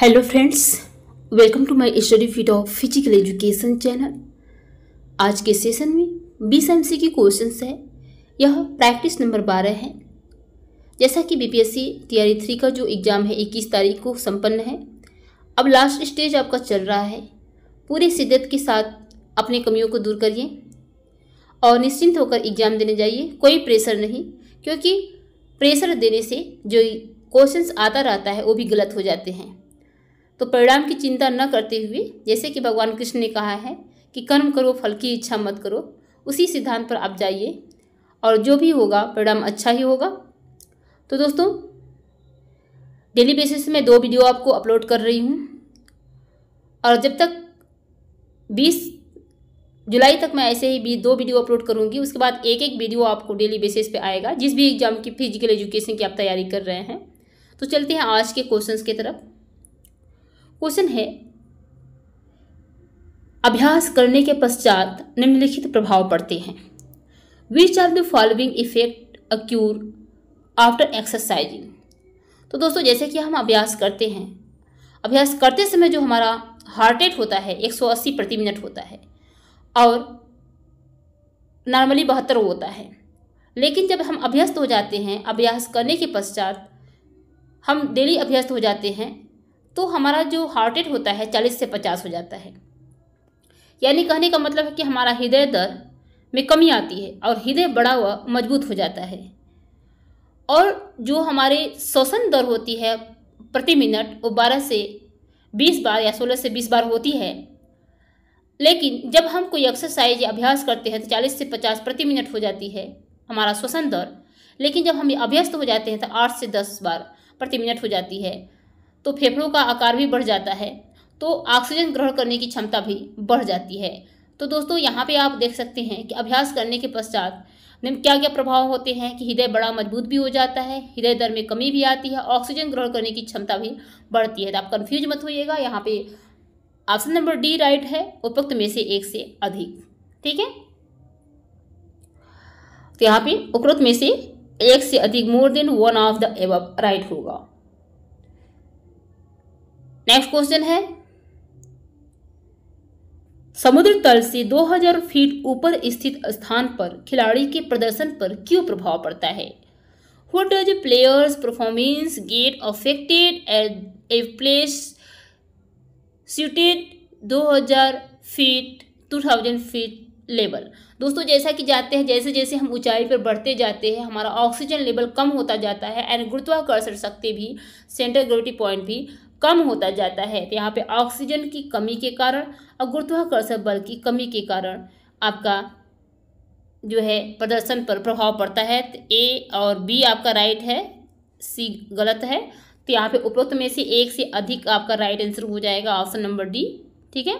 hello friends welcome to my study fit of physical education channel आज के session में C M C की question है यह प्रैक्टिस नंबर बारह है जैसा कि बीपीएससी तैयारी थ्री का जो एग्ज़ाम है इक्कीस तारीख को संपन्न है अब लास्ट स्टेज आपका चल रहा है पूरे शिद्दत के साथ अपनी कमियों को दूर करिए और निश्चिंत होकर एग्ज़ाम देने जाइए कोई प्रेशर नहीं क्योंकि प्रेशर देने से जो क्वेश्चंस आता रहता है वो भी गलत हो जाते हैं तो परिणाम की चिंता न करते हुए जैसे कि भगवान कृष्ण ने कहा है कि कर्म करो फल की इच्छा मत करो उसी सिद्धांत पर आप जाइए और जो भी होगा परिणाम अच्छा ही होगा तो दोस्तों डेली बेसिस में दो वीडियो आपको अपलोड कर रही हूँ और जब तक बीस जुलाई तक मैं ऐसे ही भी दो वीडियो अपलोड करूँगी उसके बाद एक एक वीडियो आपको डेली बेसिस पे आएगा जिस भी एग्ज़ाम की फिजिकल एजुकेशन की आप तैयारी कर रहे हैं तो चलते हैं आज के क्वेश्चंस की तरफ क्वेश्चन है अभ्यास करने के पश्चात निम्नलिखित प्रभाव पड़ते हैं which are the following effect occur after exercising तो दोस्तों जैसे कि हम अभ्यास करते हैं अभ्यास करते समय जो हमारा हार्ट रेट होता है 180 प्रति मिनट होता है और नॉर्मली बहत्तर होता है लेकिन जब हम अभ्यस्त हो जाते हैं अभ्यास करने के पश्चात हम डेली अभ्यस्त हो जाते हैं तो हमारा जो हार्ट रेट होता है चालीस से पचास हो जाता है यानी कहने का मतलब है कि हमारा हृदय दर में कमी आती है और हृदय बड़ा हुआ मजबूत हो जाता है और जो हमारे श्वसन दर होती है प्रति मिनट वो बारह से बीस बार या सोलह से बीस बार होती है लेकिन जब हम कोई एक्सरसाइज या अभ्यास करते हैं तो चालीस से पचास प्रति मिनट हो जाती है हमारा श्वसन दर लेकिन जब हम अभ्यस्त हो जाते हैं तो आठ से दस बार प्रति मिनट हो जाती है तो फेफड़ों का आकार भी बढ़ जाता है तो ऑक्सीजन ग्रहण करने की क्षमता भी बढ़ जाती है तो दोस्तों यहाँ पे आप देख सकते हैं कि अभ्यास करने के पश्चात निम्न क्या क्या प्रभाव होते हैं कि हृदय बड़ा मजबूत भी हो जाता है हृदय दर में कमी भी आती है ऑक्सीजन ग्रहण करने की क्षमता भी बढ़ती है तो आप कन्फ्यूज मत होइएगा यहाँ पे ऑप्शन नंबर डी राइट है उपयुक्त में से एक से अधिक ठीक है तो यहाँ पे उपरोक्त में से एक से अधिक more than one of the above right होगा नेक्स्ट क्वेश्चन है समुद्र तल से 2000 फीट ऊपर स्थित स्थान पर खिलाड़ी के प्रदर्शन पर क्यों प्रभाव पड़ता है what does players performance get affected at a place seated 2000 feet 2000 feet level दोस्तों जैसा कि जाते हैं जैसे जैसे हम ऊंचाई पर बढ़ते जाते हैं हमारा ऑक्सीजन लेवल कम होता जाता है एंड गुरुत्वाकर्षण शक्ति भी सेंट्रल ग्रेविटी पॉइंट भी कम होता जाता है तो यहाँ पे ऑक्सीजन की कमी के कारण और गुरुत्वाकर्षण बल की कमी के कारण आपका जो है प्रदर्शन पर प्रभाव पड़ता है तो ए और बी आपका राइट है सी गलत है तो यहाँ पे उपरोक्त में से एक से अधिक आपका राइट आंसर हो जाएगा ऑप्शन नंबर डी ठीक है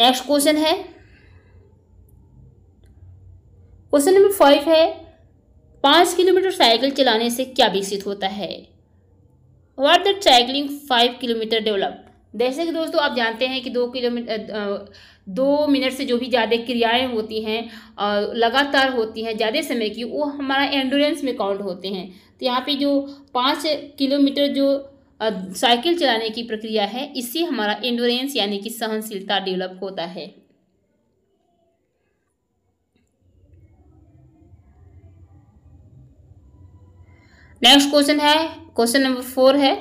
नेक्स्ट क्वेश्चन है क्वेश्चन नंबर फाइव है पाँच किलोमीटर साइकिल चलाने से क्या विकसित होता है what the cycling five kilometre develop जैसे कि दोस्तों आप जानते हैं कि दो किलोमीटर दो मिनट से जो भी ज़्यादा क्रियाएं होती हैं लगातार होती हैं ज़्यादा समय की वो हमारा एंडोरेंस में काउंट होते हैं तो यहाँ पे जो पाँच किलोमीटर जो साइकिल चलाने की प्रक्रिया है इससे हमारा एंडोरेंस यानी कि सहनशीलता डेवलप होता है नेक्स्ट क्वेश्चन है क्वेश्चन नंबर फोर है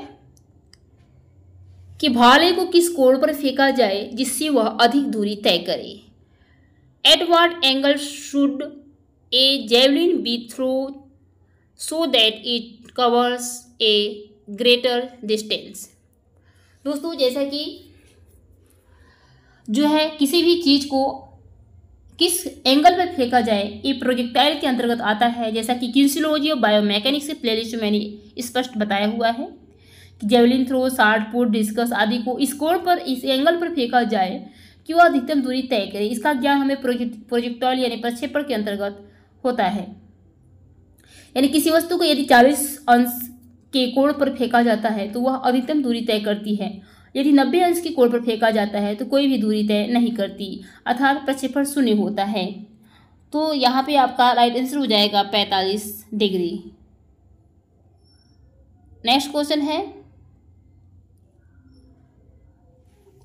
कि भाले को किस कोण पर फेंका जाए जिससे वह अधिक दूरी तय करे at what angle should a javelin be throw so that it covers a greater distance दोस्तों जैसा कि जो है किसी भी चीज़ को किस एंगल पर फेंका जाए ये प्रोजेक्टाइल के अंतर्गत आता है जैसा कि किन्सिलोजी और बायोमैकेनिक्स के प्लेलिस्ट में मैंने स्पष्ट बताया हुआ है कि javelin throw short put discus आदि को इस कोण पर इस एंगल पर फेंका जाए कि वह अधिकतम दूरी तय करे इसका ज्ञान हमें प्रोजेक्टाइल यानी प्रक्षेपण के अंतर्गत होता है यानी किसी वस्तु को यदि चालीस अंश के कोण पर फेंका जाता है तो वह अधिकतम दूरी तय करती है यदि नब्बे अंश के कोण पर फेंका जाता है तो कोई भी दूरी तय नहीं करती अर्थात प्रक्षेपण शून्य होता है तो यहाँ पे आपका राइट आंसर हो जाएगा पैंतालीस डिग्री नेक्स्ट क्वेश्चन है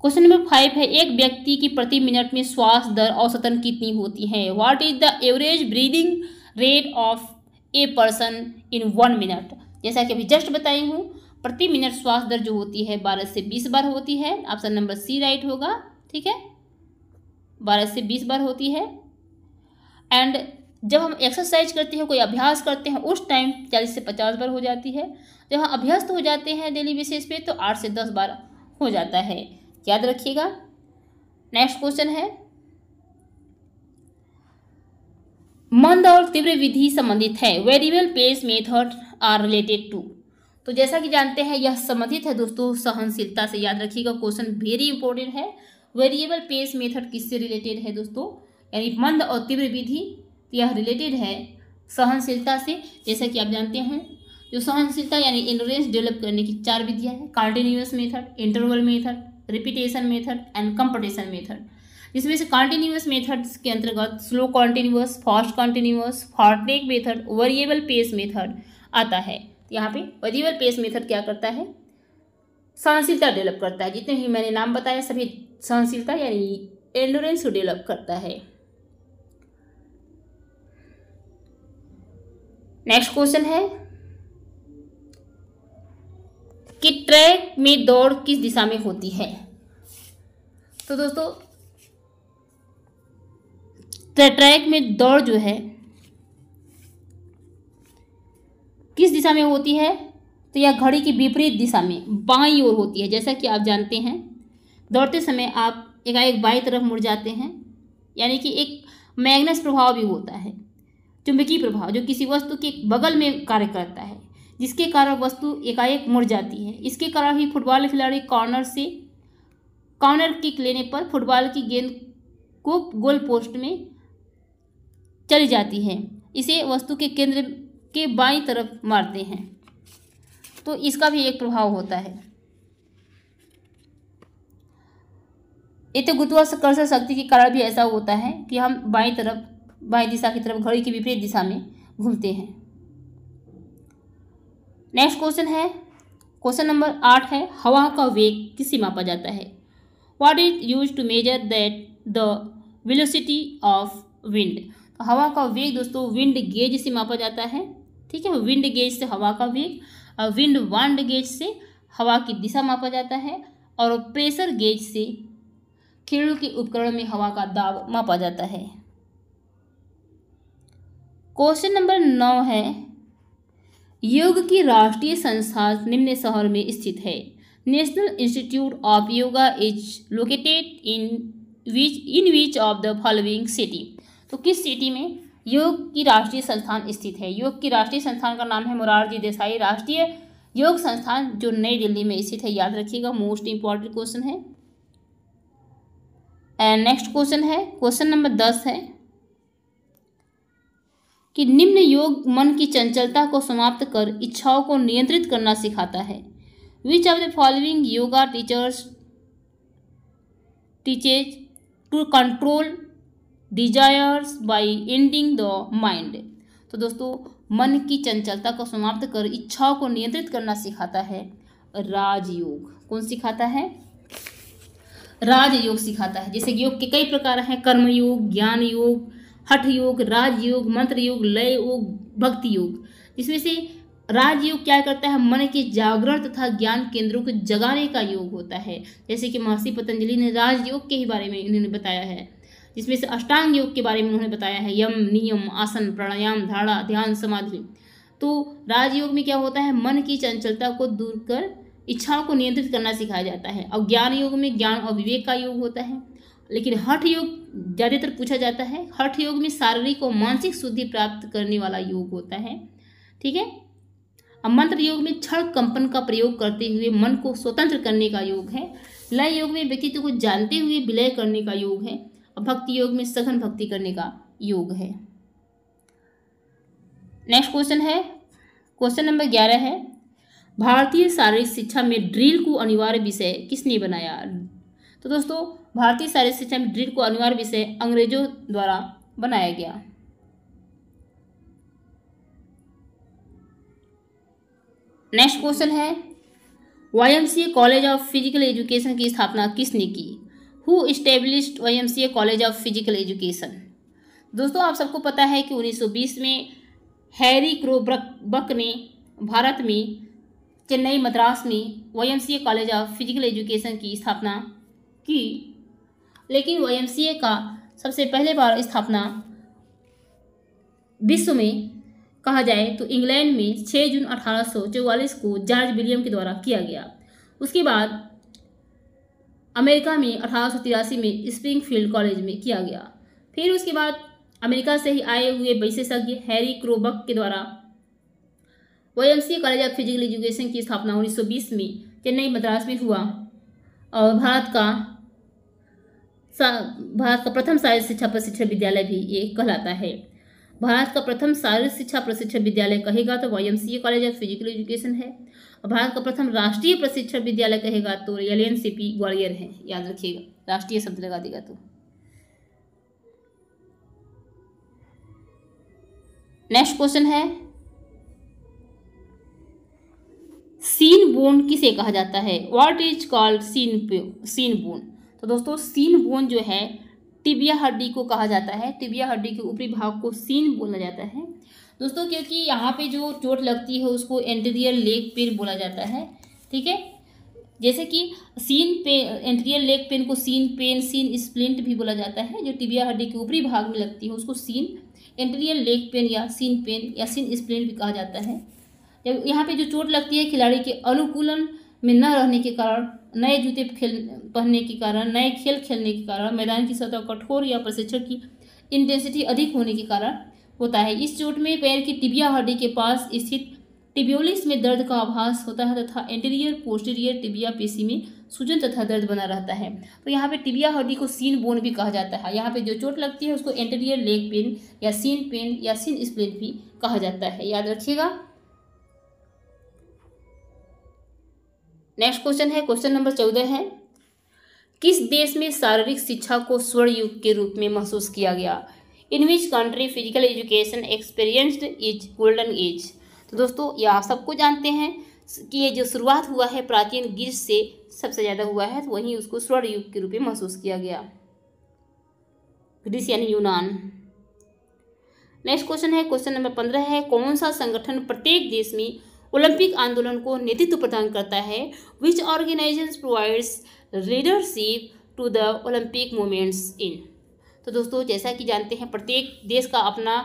क्वेश्चन नंबर फाइव है एक व्यक्ति की प्रति मिनट में श्वास दर औसतन कितनी होती है what is the average breathing rate of a person in one minute जैसा कि अभी जस्ट बताई हूँ प्रति मिनट श्वास दर जो होती है बारह से बीस बार होती है ऑप्शन नंबर सी राइट होगा ठीक है बारह से बीस बार होती है एंड जब हम एक्सरसाइज करते हैं कोई अभ्यास करते हैं उस टाइम चालीस से पचास बार हो जाती है जब हम अभ्यस्त हो जाते हैं डेली बेसिस पे तो आठ से दस बार हो जाता है याद रखिएगा नेक्स्ट क्वेश्चन है मंद और तीव्र विधि संबंधित है variable pace method are related to तो जैसा कि जानते हैं यह संबंधित है दोस्तों सहनशीलता से याद रखिएगा क्वेश्चन वेरी इंपॉर्टेंट है वेरिएबल पेस मेथड किससे रिलेटेड है दोस्तों यानी मंद और तीव्र विधि तो यह रिलेटेड है सहनशीलता से जैसा कि आप जानते हैं जो सहनशीलता यानी इंडोरेंस डेवलप करने की चार विधियाँ हैं continuous method interval method repetition method and competition method जिसमें से कॉन्टिन्यूस मेथड्स के अंतर्गत slow continuous fast continuous fartlek method variable pace method आता है यहाँ पे वजीवर पेस मेथड क्या करता है सहनशीलता डेवलप करता है जितने भी मैंने नाम बताया सभी सहनशीलता यानी एंडोरेंस को डेवलप करता है नेक्स्ट क्वेश्चन है कि ट्रैक में दौड़ किस दिशा में होती है तो दोस्तों ट्रैक में दौड़ जो है किस दिशा में होती है तो यह घड़ी की विपरीत दिशा में बाई ओर होती है जैसा कि आप जानते हैं दौड़ते समय आप एकाएक बाई तरफ मुड़ जाते हैं यानी कि एक मैग्नेस प्रभाव भी होता है चुंबकीय प्रभाव जो किसी वस्तु के बगल में कार्य करता है जिसके कारण वस्तु एकाएक मुड़ जाती है इसके कारण ही फुटबॉल खिलाड़ी कॉर्नर से कॉर्नर किक लेने पर फुटबॉल की गेंद को गोल पोस्ट में चली जाती है इसे वस्तु के केंद्र के बाई तरफ मारते हैं तो इसका भी एक प्रभाव होता है इतने गुरुत्वाकर्षण शक्ति के कारण भी ऐसा होता है कि हम बाई तरफ बाई दिशा की तरफ घड़ी की विपरीत दिशा में घूमते हैं नेक्स्ट क्वेश्चन है क्वेश्चन नंबर आठ है हवा का वेग किस सीमा पर जाता है what is use to measure that the velocity of wind हवा का वेग दोस्तों विंड गेज सीमा पर जाता है ठीक है विंड गेज से हवा का वेग और विंड वांड गेज से हवा की दिशा मापा जाता है और प्रेशर गेज से खेल के उपकरण में हवा का दाब मापा जाता है क्वेश्चन नंबर नौ है योग की राष्ट्रीय संस्था निम्न शहर में स्थित है National Institute of Yoga is located in which in which of the following city तो किस सिटी में योग की राष्ट्रीय संस्थान स्थित है योग की राष्ट्रीय संस्थान का नाम है मुरारजी देसाई राष्ट्रीय योग संस्थान जो नई दिल्ली में स्थित है याद रखिएगा मोस्ट इंपॉर्टेंट क्वेश्चन है एंड नेक्स्ट क्वेश्चन है क्वेश्चन नंबर दस है कि निम्न योग मन की चंचलता को समाप्त कर इच्छाओं को नियंत्रित करना सिखाता है which of the following yoga teachers teaches to control desires by ending the mind तो दोस्तों मन की चंचलता को समाप्त कर इच्छाओं को नियंत्रित करना सिखाता है राजयोग कौन सिखाता है राजयोग सिखाता है जैसे योग के कई प्रकार हैं कर्मयोग ज्ञान योग हठ योग राजयोग मंत्र योग लय योग भक्ति योग इसमें से राजयोग क्या करता है मन के जागरण तथा ज्ञान केंद्रों को जगाने का योग होता है जैसे कि महर्षि पतंजलि ने राजयोग के ही बारे में इन्होंने बताया है जिसमें से अष्टांग योग के बारे में उन्होंने बताया है यम नियम आसन प्राणायाम धारणा ध्यान समाधि तो राजयोग में क्या होता है मन की चंचलता को दूर कर इच्छाओं को नियंत्रित करना सिखाया जाता है और ज्ञान योग में ज्ञान और विवेक का योग होता है लेकिन हठ योग ज़्यादातर पूछा जाता है हठ योग में शारीरिक और मानसिक शुद्धि प्राप्त करने वाला योग होता है ठीक है अब मंत्र योग में क्षण कंपन का प्रयोग करते हुए मन को स्वतंत्र करने का योग है लय योग में व्यक्तित्व को जानते हुए विलय करने का योग है और भक्ति योग में सघन भक्ति करने का योग है नेक्स्ट क्वेश्चन है क्वेश्चन नंबर ग्यारह है भारतीय शारीरिक शिक्षा में ड्रिल को अनिवार्य विषय किसने बनाया तो दोस्तों भारतीय शारीरिक शिक्षा में ड्रिल को अनिवार्य विषय अंग्रेजों द्वारा बनाया गया नेक्स्ट क्वेश्चन है Y College of physical Education की स्थापना किसने की who established Y College of physical Education दोस्तों आप सबको पता है कि 1920 में हैरी क्रो बक ने भारत में चेन्नई मद्रास में Y College of physical Education की स्थापना की लेकिन वाई का सबसे पहले बार स्थापना विश्व में कहा जाए तो इंग्लैंड में 6 जून अठारह को जॉर्ज विलियम के द्वारा किया गया उसके बाद अमेरिका में अठारह में स्प्रिंगफील्ड कॉलेज में किया गया फिर उसके बाद अमेरिका से ही आए हुए विशेषज्ञ हैरी क्रोबक के द्वारा Y College of physical Education की स्थापना 1920 में चेन्नई मद्रास में हुआ और भारत का भारत का प्रथम शायद शिक्षा प्रशिक्षण विद्यालय भी ये कहलाता है भारत का प्रथम शारीरिक शिक्षा प्रशिक्षण विद्यालय कहेगा तो Y College of physical Education है और भारत का प्रथम राष्ट्रीय प्रशिक्षण विद्यालय कहेगा तो L N C P Gwalior है याद रखिएगा राष्ट्रीय शब्द लगा देगा तो नेक्स्ट क्वेश्चन है सीन बोन किसे कहा जाता है what is called shin shin bone तो दोस्तों सीन बोन जो है टिबिया हड्डी को कहा जाता है टिबिया हड्डी के ऊपरी भाग को सीन बोला जाता है दोस्तों क्योंकि यहाँ पे जो चोट लगती है उसको एंटीरियर लेग पेन बोला जाता है ठीक है जैसे कि shin pain anterior leg pain को सीन पेन सीन स्प्लिंट भी बोला जाता है जो टिबिया हड्डी के ऊपरी भाग में लगती है उसको सीन एंटीरियर लेग पेन या सीन पेन या सीन स्प्लिंट भी कहा जाता है जब यहाँ पे जो चोट लगती है खिलाड़ी के अनुकूलन में न रहने के कारण नए जूते खेल पहनने के कारण नए खेल खेलने के कारण मैदान की सतह कठोर या प्रशिक्षण की इंटेंसिटी अधिक होने के कारण होता है इस चोट में पैर की टिबिया हड्डी के पास स्थित टिब्योलिस में दर्द का आभास होता है तथा एंटीरियर पोस्टीरियर टिबिया पेशी में सूजन तथा दर्द बना रहता है तो यहाँ पे टिबिया हड्डी को सीन बोन भी कहा जाता है यहाँ पे जो चोट लगती है उसको एंटीरियर लेग पेन या सीन पेन या सीन स्प्लिन भी कहा जाता है याद रखिएगा नेक्स्ट क्वेश्चन है क्वेश्चन नंबर चौदह है किस देश में शारीरिक शिक्षा को स्वर्ण युग के रूप में महसूस किया गया in which country physical education experienced is golden age तो दोस्तों ये आप सबको जानते हैं कि ये जो शुरुआत हुआ है प्राचीन ग्रीस से सबसे ज़्यादा हुआ है तो वहीं उसको स्वर्ण युग के रूप में महसूस किया गया ग्रीस यानी यूनान नेक्स्ट क्वेश्चन है क्वेश्चन नंबर पंद्रह है कौन सा संगठन प्रत्येक देश में ओलंपिक आंदोलन को नेतृत्व प्रदान करता है which organization provides leadership to the Olympic movements in तो दोस्तों जैसा कि जानते हैं प्रत्येक देश का अपना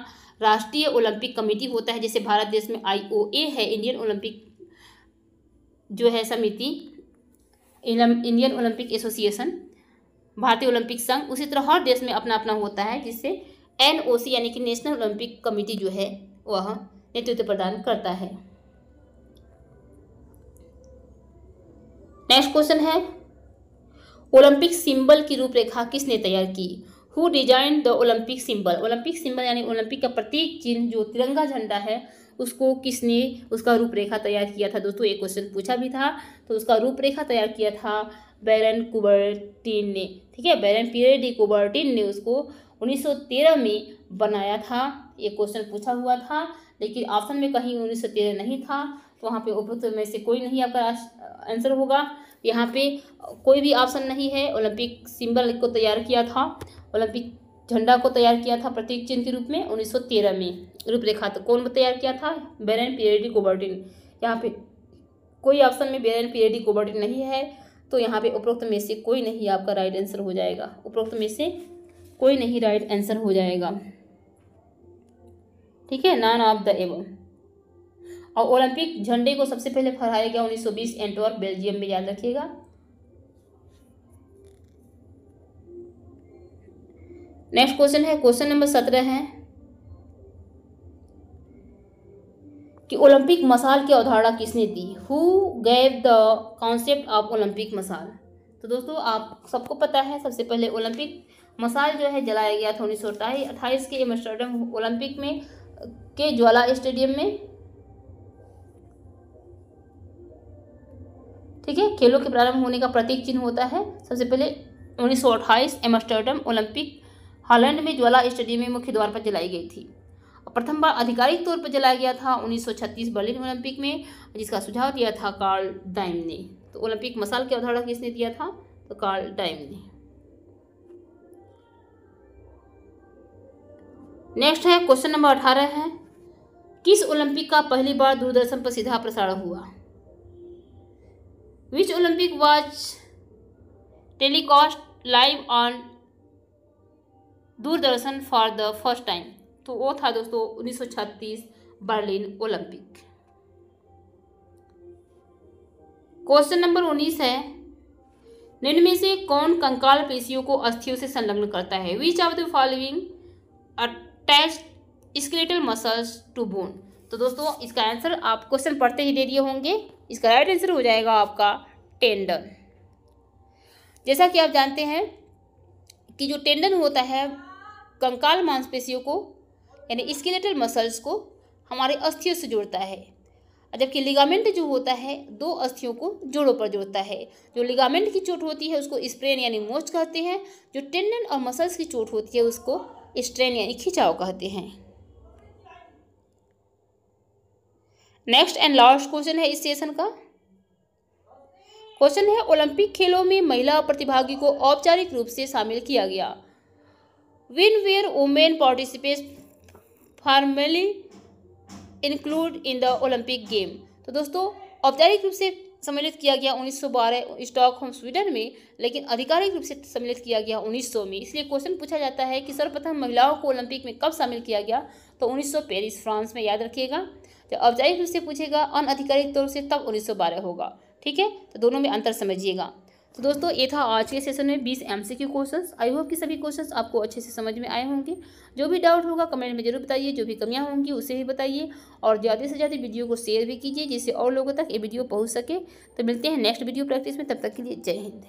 राष्ट्रीय ओलंपिक कमेटी होता है जैसे भारत देश में आई है इंडियन ओलंपिक जो है समिति इंडियन ओलंपिक एसोसिएशन भारतीय ओलंपिक संघ उसी तरह हर देश में अपना अपना होता है जिससे एनओसी यानी कि नेशनल ओलंपिक कमेटी जो है वह नेतृत्व प्रदान करता है नेक्स्ट क्वेश्चन है ओलंपिक सिंबल की रूपरेखा किसने तैयार की who design the Olympic symbol Olympic symbol यानी ओलंपिक का प्रतीक चिन्ह जो तिरंगा झंडा है उसको किसने उसका रूपरेखा तैयार किया था दोस्तों एक क्वेश्चन पूछा भी था तो उसका रूपरेखा तैयार किया था बैरन कुबर्टिन ने ठीक है बैरन पीरेडी कुबर्टिन ने उसको 1913 में बनाया था एक क्वेश्चन पूछा हुआ था लेकिन ऑप्शन में कहीं 1913 नहीं था तो वहाँ पे उपरोक्त में से कोई नहीं आपका आंसर होगा यहाँ पे कोई भी ऑप्शन नहीं है ओलंपिक सिंबल को तैयार किया था ओलंपिक झंडा को तैयार किया था प्रतीक चिन्ह के रूप में 1913 में रूपरेखा तो कौन तैयार किया था बेरन पीएडी कोबर्टिन यहाँ पे कोई ऑप्शन में बेरन पीएडी कोबर्टिन नहीं है तो यहाँ पे उपरोक्त में से कोई नहीं आपका राइट आंसर हो जाएगा उपरोक्त में से कोई नहीं राइट आंसर हो जाएगा ठीक है नान ऑफ द एवं और ओलंपिक झंडे को सबसे पहले फहराया गया 1920 एंटोर बेल्जियम में याद रखिएगा नेक्स्ट क्वेश्चन है क्वेश्चन नंबर सत्रह है कि ओलंपिक मसाल की अवधारणा किसने दी who gave the concept of Olympic मसाल तो दोस्तों आप सबको पता है सबसे पहले ओलंपिक मसाल जो है जलाया गया था उन्नीस सौ अट्ठाईस के एम्स्टर्डम ओलंपिक में के ज्वाला स्टेडियम में ठीक है खेलों के प्रारंभ होने का प्रतीक चिन्ह होता है सबसे पहले उन्नीस सौ अट्ठाईस एमस्टर्डम ओलंपिक हालैंड में ज्वाला स्टेडियम में मुख्य द्वार पर जलाई गई थी प्रथम बार आधिकारिक तौर पर जलाया गया था 1936 बर्लिन ओलंपिक में जिसका सुझाव दिया था कार्ल डाइम ने तो ओलंपिक मसाल की अवधारणा किसने दिया था तो कार्ल डाइम ने नेक्स्ट है क्वेश्चन नंबर अठारह है किस ओलंपिक का पहली बार दूरदर्शन पर सीधा प्रसारण हुआ which Olympic was telecast live on Doordarshan for the first time तो वो था दोस्तों 1936 बर्लिन ओलंपिक क्वेश्चन नंबर 19 है निम्न में से कौन कंकाल पेशियों को अस्थियों से संलग्न करता है which of the following attach skeletal muscles to bone तो दोस्तों इसका आंसर आप क्वेश्चन पढ़ते ही दे दिए होंगे इसका राइट आंसर हो जाएगा आपका टेंडन जैसा कि आप जानते हैं कि जो टेंडन होता है कंकाल मांसपेशियों को यानी स्केलेटल मसल्स को हमारे अस्थियों से जोड़ता है जबकि लिगामेंट जो होता है दो अस्थियों को जोड़ों पर जोड़ता है जो लिगामेंट की चोट होती है उसको स्प्रेन यानी मोच कहते हैं जो टेंडन और मसल्स की चोट होती है उसको स्ट्रेन यानी खिंचाव कहते हैं नेक्स्ट एंड लास्ट क्वेश्चन है इस सेशन का क्वेश्चन है ओलंपिक खेलों में महिला प्रतिभागी को औपचारिक रूप से शामिल किया गया when were women participate formally include in the Olympic game तो दोस्तों औपचारिक रूप से सम्मिलित किया गया 1912 स्टॉकहोम स्वीडन में लेकिन आधिकारिक रूप से सम्मिलित किया गया 1900 में इसलिए क्वेश्चन पूछा जाता है कि सर्वप्रथम महिलाओं को ओलंपिक में कब शामिल किया गया तो 1900 पेरिस फ्रांस में याद रखिएगा तो औपचारिक रूप से पूछेगा आधिकारिक तौर से तब उन्नीस होगा ठीक है तो दोनों में अंतर समझिएगा तो दोस्तों ये था आज के सेशन में बीस M C Q question I hope कि सभी क्वेश्चन आपको अच्छे से समझ में आए होंगे जो भी डाउट होगा कमेंट में जरूर बताइए जो भी कमियाँ होंगी उसे भी बताइए और ज़्यादा से ज़्यादा वीडियो को शेयर भी कीजिए जिससे और लोगों तक ये वीडियो पहुँच सके तो मिलते हैं नेक्स्ट वीडियो प्रैक्टिस में तब तक के लिए जय हिंद